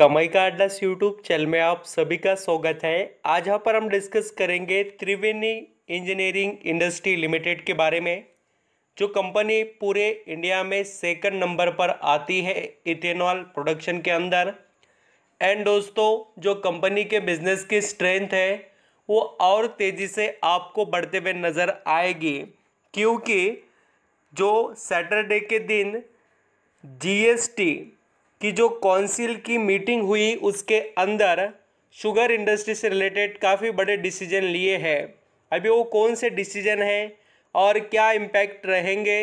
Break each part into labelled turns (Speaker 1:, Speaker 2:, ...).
Speaker 1: कमई का अड्डा यूट्यूब चैनल में आप सभी का स्वागत है आज यहाँ पर हम डिस्कस करेंगे त्रिवेणी इंजीनियरिंग इंडस्ट्री लिमिटेड के बारे में जो कंपनी पूरे इंडिया में सेकंड नंबर पर आती है इथेनॉल प्रोडक्शन के अंदर एंड दोस्तों जो कंपनी के बिजनेस की स्ट्रेंथ है वो और तेज़ी से आपको बढ़ते हुए नज़र आएगी क्योंकि जो सैटरडे के दिन जीएसटी कि जो काउंसिल की मीटिंग हुई उसके अंदर शुगर इंडस्ट्री से रिलेटेड काफ़ी बड़े डिसीजन लिए हैं अभी वो कौन से डिसीजन हैं और क्या इम्पैक्ट रहेंगे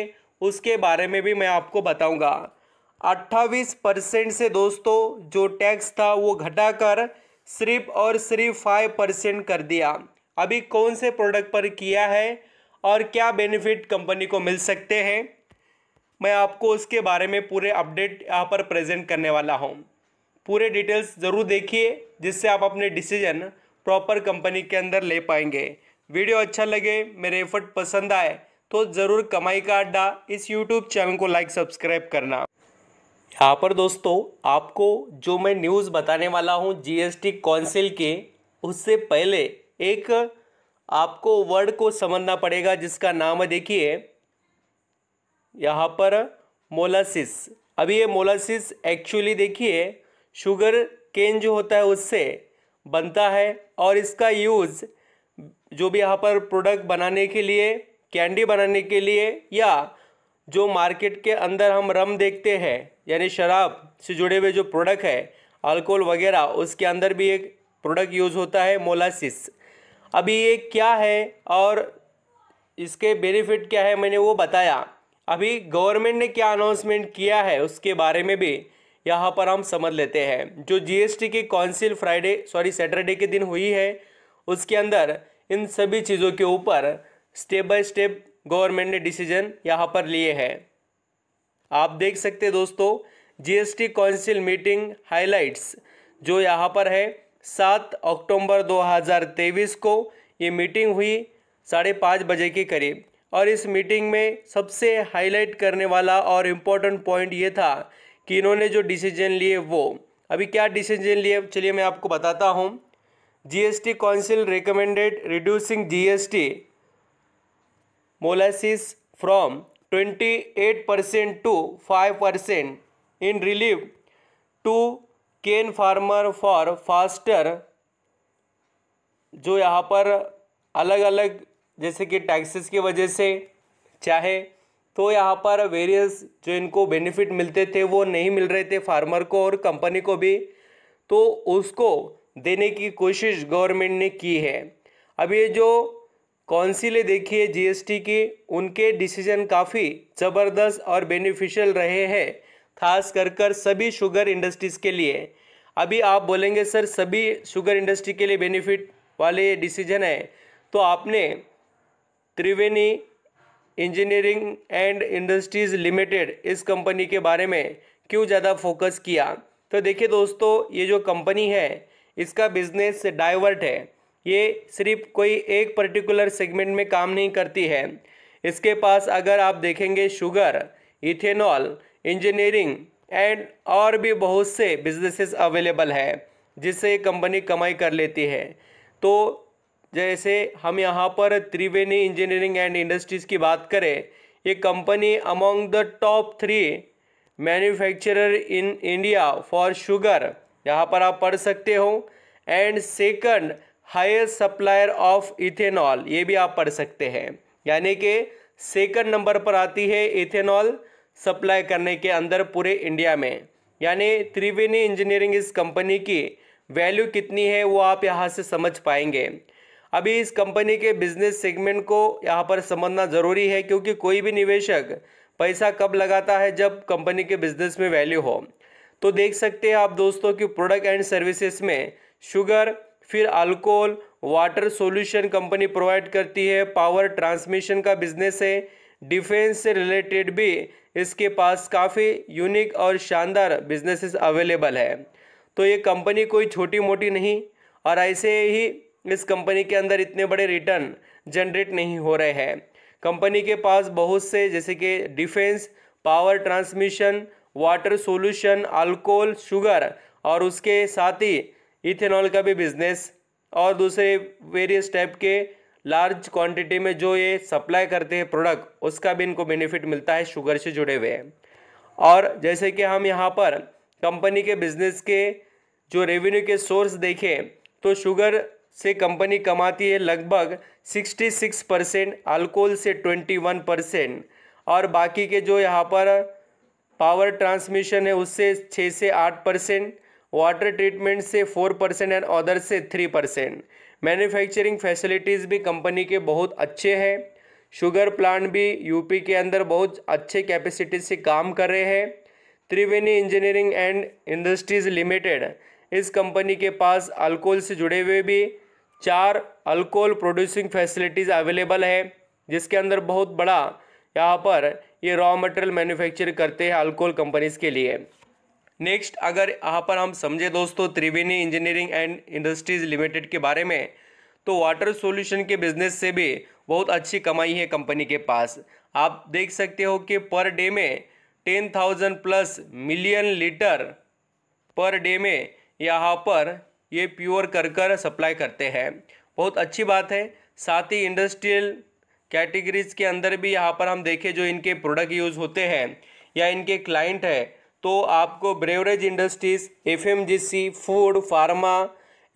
Speaker 1: उसके बारे में भी मैं आपको बताऊंगा 28 परसेंट से दोस्तों जो टैक्स था वो घटाकर सिर्फ और सिर्फ फाइव परसेंट कर दिया अभी कौन से प्रोडक्ट पर किया है और क्या बेनिफिट कंपनी को मिल सकते हैं मैं आपको उसके बारे में पूरे अपडेट यहाँ पर प्रेजेंट करने वाला हूँ पूरे डिटेल्स ज़रूर देखिए जिससे आप अपने डिसीजन प्रॉपर कंपनी के अंदर ले पाएंगे वीडियो अच्छा लगे मेरे एफर्ट पसंद आए तो ज़रूर कमाई का अड्डा इस यूट्यूब चैनल को लाइक सब्सक्राइब करना यहाँ पर दोस्तों आपको जो मैं न्यूज़ बताने वाला हूँ जीएसटी काउंसिल के उससे पहले एक आपको वर्ड को समझना पड़ेगा जिसका नाम है देखिए यहाँ पर मोलासिस अभी ये मोलासिस एक्चुअली देखिए शुगर केन जो होता है उससे बनता है और इसका यूज़ जो भी यहाँ पर प्रोडक्ट बनाने के लिए कैंडी बनाने के लिए या जो मार्केट के अंदर हम रम देखते हैं यानी शराब से जुड़े हुए जो प्रोडक्ट है अल्कोहल वगैरह उसके अंदर भी एक प्रोडक्ट यूज़ होता है मोलासिस अभी ये क्या है और इसके बेनिफिट क्या है मैंने वो बताया अभी गवर्नमेंट ने क्या अनाउंसमेंट किया है उसके बारे में भी यहाँ पर हम समझ लेते हैं जो जीएसटी की काउंसिल फ्राइडे सॉरी सैटरडे के दिन हुई है उसके अंदर इन सभी चीज़ों के ऊपर स्टेप बाय स्टेप गवर्नमेंट ने डिसीजन यहाँ पर लिए हैं आप देख सकते दोस्तों जीएसटी काउंसिल मीटिंग हाइलाइट्स जो यहाँ पर है सात अक्टूबर 2023 को ये मीटिंग हुई साढ़े पाँच बजे के करीब और इस मीटिंग में सबसे हाईलाइट करने वाला और इम्पोर्टेंट पॉइंट ये था कि इन्होंने जो डिसीजन लिए वो अभी क्या डिसीजन लिए चलिए मैं आपको बताता हूँ GST council recommended reducing GST molasses from 28 percent to 5 percent in relief to cane farmer for faster जो यहाँ पर अलग अलग जैसे कि टैक्सेस की वजह से चाहे तो यहाँ पर वेरियस जो इनको बेनिफिट मिलते थे वो नहीं मिल रहे थे फार्मर को और कंपनी को भी तो उसको देने की कोशिश गवर्नमेंट ने की है अब ये जो कौंसिलें देखी है जीएसटी की उनके डिसीजन काफ़ी ज़बरदस्त और बेनिफिशियल रहे हैं खास कर कर सभी शुगर इंडस्ट्रीज़ के लिए अभी आप बोलेंगे सर सभी शुगर इंडस्ट्री के लिए बेनिफिट वाले ये डिसीजन है तो आपने Triveni engineering and industries limited इस कंपनी के बारे में क्यों ज़्यादा फोकस किया तो देखिए दोस्तों ये जो कंपनी है इसका बिजनेस डाइवर्ट है ये सिर्फ कोई एक पर्टिकुलर सेगमेंट में काम नहीं करती है इसके पास अगर आप देखेंगे शुगर इथेनॉल इंजीनियरिंग एंड और भी बहुत से बिजनेसेस अवेलेबल है जिससे ये कंपनी कमाई कर लेती है तो जैसे हम यहाँ पर त्रिवेणी इंजीनियरिंग एंड इंडस्ट्रीज़ की बात करें ये company among the top three manufacturer in India for sugar यहाँ पर आप पढ़ सकते हो and second highest supplier of ethanol ये भी आप पढ़ सकते हैं यानी कि सेकंड नंबर पर आती है इथेनॉल सप्लाई करने के अंदर पूरे इंडिया में यानी त्रिवेणी इंजीनियरिंग इस कंपनी की वैल्यू कितनी है वो आप यहाँ से समझ पाएंगे अभी इस कंपनी के बिजनेस सेगमेंट को यहाँ पर समझना ज़रूरी है क्योंकि कोई भी निवेशक पैसा कब लगाता है जब कंपनी के बिजनेस में वैल्यू हो तो देख सकते हैं आप दोस्तों कि प्रोडक्ट एंड सर्विसेज में शुगर फिर alcohol water solution company provide करती है पावर ट्रांसमिशन का बिजनेस है डिफेंस से रिलेटेड भी इसके पास काफ़ी यूनिक और शानदार बिजनेसेस अवेलेबल है तो ये कंपनी कोई छोटी मोटी नहीं और ऐसे ही इस कंपनी के अंदर इतने बड़े रिटर्न जनरेट नहीं हो रहे हैं कंपनी के पास बहुत से जैसे कि defence power transmission water solution alcohol sugar और उसके साथ ही इथेनॉल का भी बिजनेस और दूसरे वेरियस टाइप के लार्ज क्वांटिटी में जो ये सप्लाई करते हैं प्रोडक्ट उसका भी इनको बेनिफिट मिलता है शुगर से जुड़े हुए और जैसे कि हम यहाँ पर कंपनी के बिजनेस के जो रेवेन्यू के सोर्स देखें तो शुगर से कंपनी कमाती है लगभग 66 परसेंट अल्कोहल से 21 परसेंट और बाकी के जो यहाँ पर पावर ट्रांसमिशन है उससे 6 से 8 परसेंट वाटर ट्रीटमेंट से 4 परसेंट एंड अदर से 3 परसेंट मैन्युफैक्चरिंग फैसिलिटीज़ भी कंपनी के बहुत अच्छे हैं शुगर प्लांट भी यूपी के अंदर बहुत अच्छे कैपेसिटी से काम कर रहे हैं Triveni engineering and industries limited इस कंपनी के पास अल्कोहल से जुड़े हुए भी चार अल्कोहल प्रोड्यूसिंग फैसिलिटीज़ अवेलेबल है जिसके अंदर बहुत बड़ा यहाँ पर ये रॉ मटेरियल मैन्युफैक्चर करते हैं अल्कोहल कंपनीज़ के लिए नेक्स्ट अगर यहाँ पर हम समझे दोस्तों Triveni engineering and industries limited के बारे में तो वाटर सॉल्यूशन के बिजनेस से भी बहुत अच्छी कमाई है कंपनी के पास आप देख सकते हो कि पर डे में ten thousand plus million litre per day में यहाँ पर ये प्योर कर कर सप्लाई करते हैं बहुत अच्छी बात है साथ ही इंडस्ट्रियल कैटेगरीज के अंदर भी यहाँ पर हम देखें जो इनके प्रोडक्ट यूज़ होते हैं या इनके क्लाइंट है तो आपको beverage industries FMCG food pharma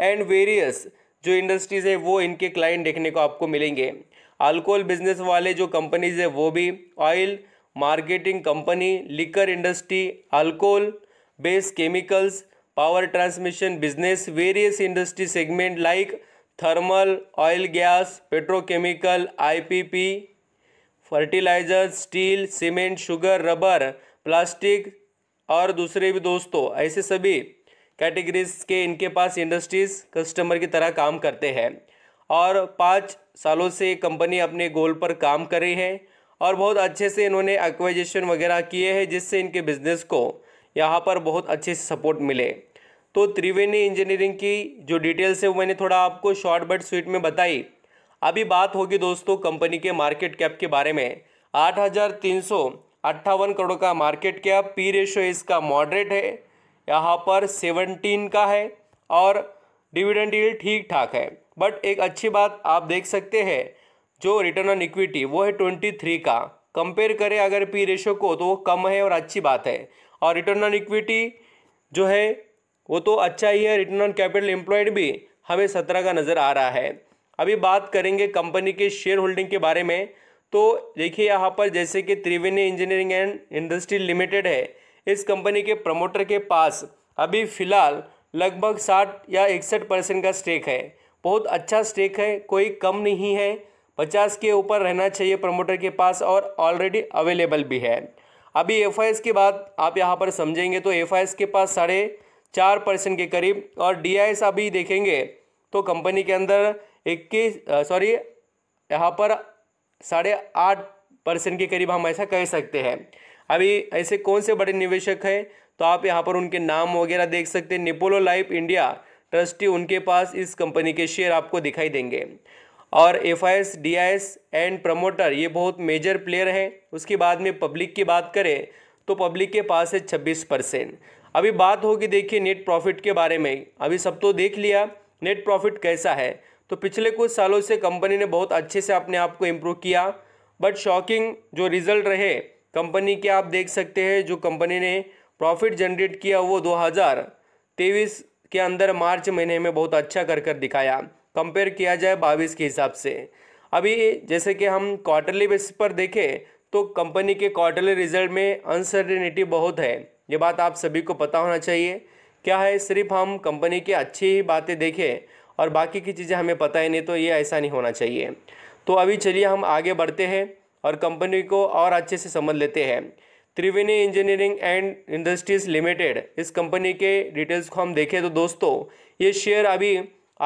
Speaker 1: and various जो इंडस्ट्रीज़ है वो इनके क्लाइंट देखने को आपको मिलेंगे अल्कोहल बिजनेस वाले जो कंपनीज़ है वो भी oil marketing company liquor industry alcohol based chemicals power transmission business, various industry segment like thermal, oil, gas, petrochemical, IPP, fertiliser steel cement sugar rubber plastic और दूसरे भी दोस्तों ऐसे सभी कैटेगरीज के इनके पास इंडस्ट्रीज कस्टमर की तरह काम करते हैं और पाँच सालों से कंपनी अपने गोल पर काम कर रही है और बहुत अच्छे से इन्होंने एक्वाइजेशन वगैरह किए हैं जिससे इनके बिजनेस को यहाँ पर बहुत अच्छे से सपोर्ट मिले तो त्रिवेणी इंजीनियरिंग की जो डिटेल्स है वो मैंने थोड़ा आपको शॉर्ट बट स्वीट में बताई अभी बात होगी दोस्तों कंपनी के मार्केट कैप के बारे में आठ हज़ार तीन सौ अट्ठावन करोड़ का मार्केट कैप पी रेशो इसका मॉडरेट है यहाँ पर सेवनटीन का है और डिविडेंड डील ठीक ठाक है बट एक अच्छी बात आप देख सकते हैं जो रिटर्न ऑन इक्विटी वो है ट्वेंटी थ्री का कंपेयर करें अगर पी रेशो को तो वो कम है और अच्छी बात है और रिटर्न ऑन इक्विटी जो है वो तो अच्छा ही है रिटर्न ऑन कैपिटल एम्प्लॉयड भी हमें सत्रह का नज़र आ रहा है अभी बात करेंगे कंपनी के शेयर होल्डिंग के बारे में तो देखिए यहाँ पर जैसे कि Triveni engineering and industry limited है इस कंपनी के प्रमोटर के पास अभी फ़िलहाल लगभग साठ या इकसठ परसेंट का स्टेक है बहुत अच्छा स्टेक है कोई कम नहीं है पचास के ऊपर रहना चाहिए प्रमोटर के पास और ऑलरेडी अवेलेबल भी है अभी एफ की बात आप यहाँ पर समझेंगे तो एफ के पास साढ़े चार परसेंट के करीब और डी अभी देखेंगे तो कंपनी के अंदर इक्कीस सॉरी यहाँ पर साढ़े आठ परसेंट के करीब हम ऐसा कह सकते हैं अभी ऐसे कौन से बड़े निवेशक हैं तो आप यहाँ पर उनके नाम वगैरह देख सकते हैं निपोलो लाइफ इंडिया ट्रस्टी उनके पास इस कंपनी के शेयर आपको दिखाई देंगे और F I S D I S and promoter ये बहुत मेजर प्लेयर हैं उसके बाद में पब्लिक की बात करें तो पब्लिक के पास है छब्बीस परसेंट अभी बात होगी देखिए नेट प्रॉफिट के बारे में अभी सब तो देख लिया नेट प्रॉफिट कैसा है तो पिछले कुछ सालों से कंपनी ने बहुत अच्छे से अपने आप को इम्प्रूव किया बट शॉकिंग जो रिज़ल्ट रहे कंपनी के आप देख सकते हैं जो कंपनी ने प्रॉफिट जनरेट किया वो दो के अंदर मार्च महीने में बहुत अच्छा कर कर दिखाया कंपेयर किया जाए बाईस के हिसाब से अभी जैसे कि हम क्वार्टरली बेसिस पर देखें तो कंपनी के क्वार्टरली रिजल्ट में अनसर्टिनिटी बहुत है ये बात आप सभी को पता होना चाहिए क्या है सिर्फ हम कंपनी की अच्छी ही बातें देखें और बाकी की चीज़ें हमें पता ही नहीं तो ये ऐसा नहीं होना चाहिए तो अभी चलिए हम आगे बढ़ते हैं और कंपनी को और अच्छे से समझ लेते हैं Triveni engineering and industries limited इस कंपनी के डिटेल्स को हम देखें तो दोस्तों ये शेयर अभी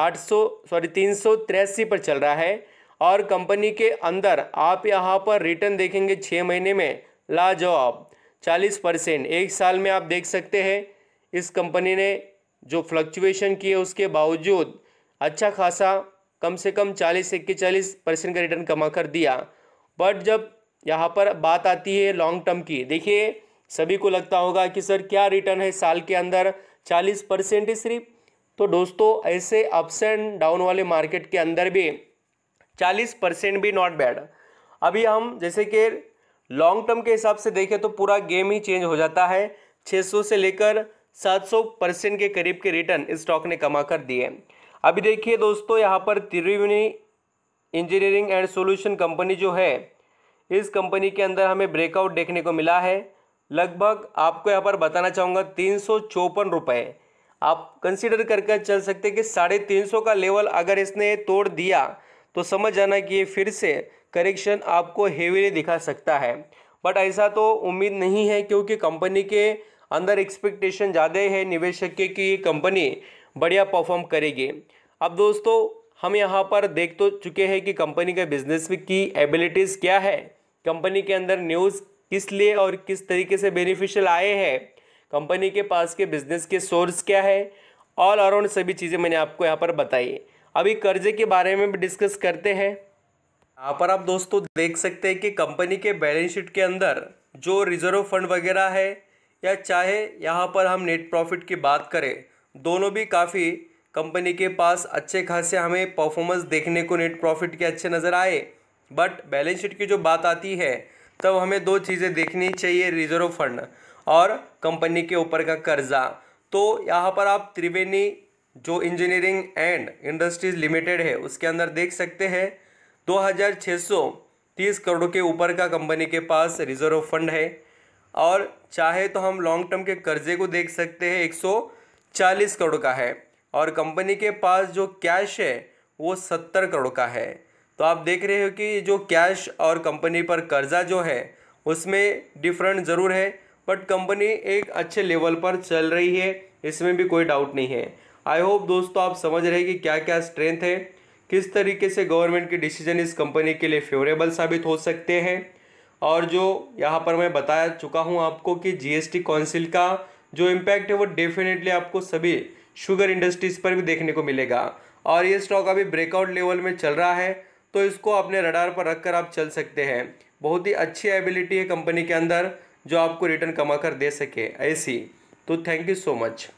Speaker 1: आठ सॉरी तीन पर चल रहा है और कंपनी के अंदर आप यहाँ पर रिटर्न देखेंगे छः महीने में लाजवाब चालीस परसेंट एक साल में आप देख सकते हैं इस कंपनी ने जो फ्लक्चुएशन की है उसके बावजूद अच्छा खासा कम से कम चालीस इक्कीस चालीस परसेंट का रिटर्न कमा कर दिया बट जब यहाँ पर बात आती है लॉन्ग टर्म की देखिए सभी को लगता होगा कि सर क्या रिटर्न है साल के अंदर चालीस परसेंट सिर्फ तो दोस्तों ऐसे अप्स एंड डाउन वाले मार्केट के अंदर भी चालीस परसेंट भी नॉट बैड अभी हम जैसे कि लॉन्ग टर्म के हिसाब से देखें तो पूरा गेम ही चेंज हो जाता है 600 से लेकर 700 परसेंट के करीब के रिटर्न स्टॉक ने कमा कर दिए अभी देखिए दोस्तों यहाँ पर Triveni engineering and solution company जो है इस कंपनी के अंदर हमें ब्रेकआउट देखने को मिला है लगभग आपको यहाँ पर बताना चाहूँगा तीन सौ चौपन रुपये आप कंसिडर करके चल सकते हैं कि साढ़े तीन सौ का लेवल अगर इसने तोड़ दिया तो समझ जाना कि ये फिर से करेक्शन आपको हेवीली दिखा सकता है बट ऐसा तो उम्मीद नहीं है क्योंकि कंपनी के अंदर एक्सपेक्टेशन ज़्यादा है निवेशक के कि ये कंपनी बढ़िया परफॉर्म करेगी अब दोस्तों हम यहाँ पर देख तो चुके हैं कि कंपनी के बिजनेस की एबिलिटीज़ क्या है कंपनी के अंदर न्यूज़ किस लिए और किस तरीके से बेनिफिशियल आए हैं कंपनी के पास के बिजनेस के सोर्स क्या है ऑल अराउंड सभी चीज़ें मैंने आपको यहाँ पर बताई अभी कर्जे के बारे में भी डिस्कस करते हैं यहाँ पर आप दोस्तों देख सकते हैं कि कंपनी के बैलेंस शीट के अंदर जो रिजर्व फंड वगैरह है या चाहे यहाँ पर हम नेट प्रॉफिट की बात करें दोनों भी काफ़ी कंपनी के पास अच्छे खासे हमें परफॉर्मेंस देखने को नेट प्रॉफिट के अच्छे नज़र आए बट बैलेंस शीट की जो बात आती है तब हमें दो चीज़ें देखनी चाहिए रिजर्व फंड और कंपनी के ऊपर का कर्जा तो यहाँ पर आप त्रिवेणी जो इंजीनियरिंग एंड इंडस्ट्रीज लिमिटेड है उसके अंदर देख सकते हैं दो हज़ार छः सौ तीस करोड़ के ऊपर का कंपनी के पास रिजर्व फंड है और चाहे तो हम लॉन्ग टर्म के कर्जे को देख सकते हैं एक सौ चालीस करोड़ का है और कंपनी के पास जो कैश है वो सत्तर करोड़ का है तो आप देख रहे हो कि जो कैश और कंपनी पर कर्जा जो है उसमें डिफरेंट ज़रूर है बट कंपनी एक अच्छे लेवल पर चल रही है इसमें भी कोई डाउट नहीं है आई होप दोस्तों आप समझ रहे कि क्या क्या स्ट्रेंथ है किस तरीके से गवर्नमेंट के डिसीजन इस कंपनी के लिए फेवरेबल साबित हो सकते हैं और जो यहाँ पर मैं बता चुका हूँ आपको कि जीएसटी काउंसिल का जो इम्पैक्ट है वो डेफिनेटली आपको सभी शुगर इंडस्ट्रीज़ पर भी देखने को मिलेगा और ये स्टॉक अभी ब्रेकआउट लेवल में चल रहा है तो इसको अपने रडार पर रख कर आप चल सकते हैं बहुत ही अच्छी एबिलिटी है कंपनी के अंदर जो आपको रिटर्न कमा कर दे सके ऐसी तो थैंक यू सो मच